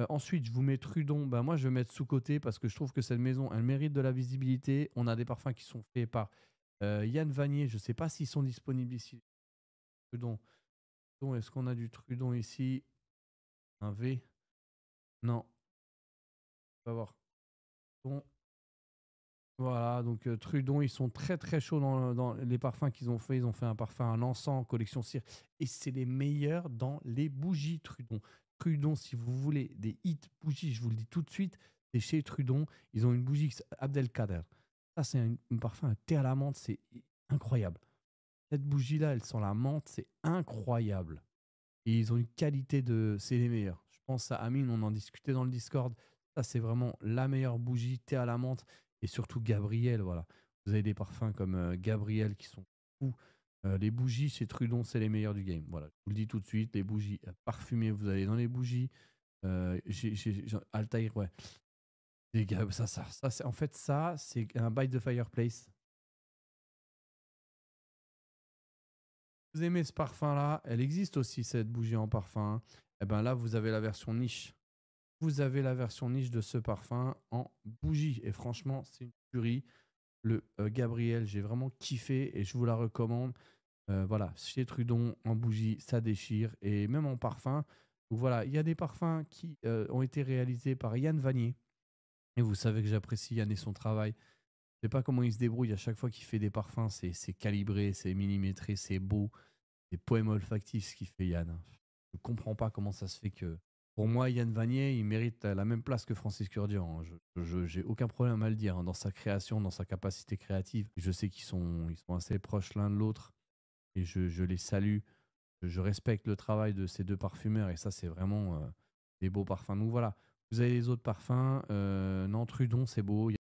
Euh, ensuite, je vous mets Trudon. Ben, moi, je vais mettre sous-côté parce que je trouve que cette maison, elle mérite de la visibilité. On a des parfums qui sont faits par euh, Yann Vanier. Je ne sais pas s'ils sont disponibles ici. Trudon. Est-ce qu'on a du Trudon ici Un V Non. On va voir. Bon. Voilà, donc euh, Trudon, ils sont très très chauds dans, les parfums qu'ils ont fait. Ils ont fait un parfum, un encens, collection cire. Et c'est les meilleurs dans les bougies, Trudon. Trudon, si vous voulez des hits bougies, je vous le dis tout de suite, c'est chez Trudon. Ils ont une bougie Abdelkader. Ça, c'est un, parfum un thé à la menthe, c'est incroyable. Cette bougie-là, elle sent la menthe, c'est incroyable. ils ont une qualité de. C'est les meilleurs. Je pense à Amine, on en discutait dans le Discord. Ça, c'est vraiment la meilleure bougie, thé à la menthe. Et surtout Gabriel, voilà. Vous avez des parfums comme euh, Gabriel qui sont fous. Euh, les bougies chez Trudon, c'est les meilleurs du game. Voilà, je vous le dis tout de suite. Les bougies euh, parfumées, vous allez dans les bougies. Euh, Altair, ouais. ça, ça, ça c'est, en fait, ça, c'est un bite de fireplace. Vous aimez ce parfum-là Elle existe aussi, cette bougie en parfum. Et eh bien là, vous avez la version niche. Vous avez la version niche de ce parfum en bougie. Et franchement, c'est une tuerie le Gabriel. J'ai vraiment kiffé et je vous la recommande. voilà, chez Trudon, en bougie, ça déchire et même en parfum. voilà, il y a des parfums qui ont été réalisés par Yann Vanier. Et vous savez que j'apprécie Yann et son travail. Je sais pas comment il se débrouille à chaque fois qu'il fait des parfums. C'est calibré, c'est millimétré, c'est beau. C'est poème olfactif ce qu'il fait Yann. Je ne comprends pas comment ça se fait que pour moi, Yann Vanier, il mérite la même place que Francis Curdian. Hein. Je n'ai aucun problème à le dire hein, dans sa création, dans sa capacité créative. Je sais qu'ils sont, ils sont assez proches l'un de l'autre et je, je, les salue. Je respecte le travail de ces deux parfumeurs et ça, c'est vraiment euh, des beaux parfums. Nous, voilà, vous avez les autres parfums. Euh, non, Trudon, c'est beau.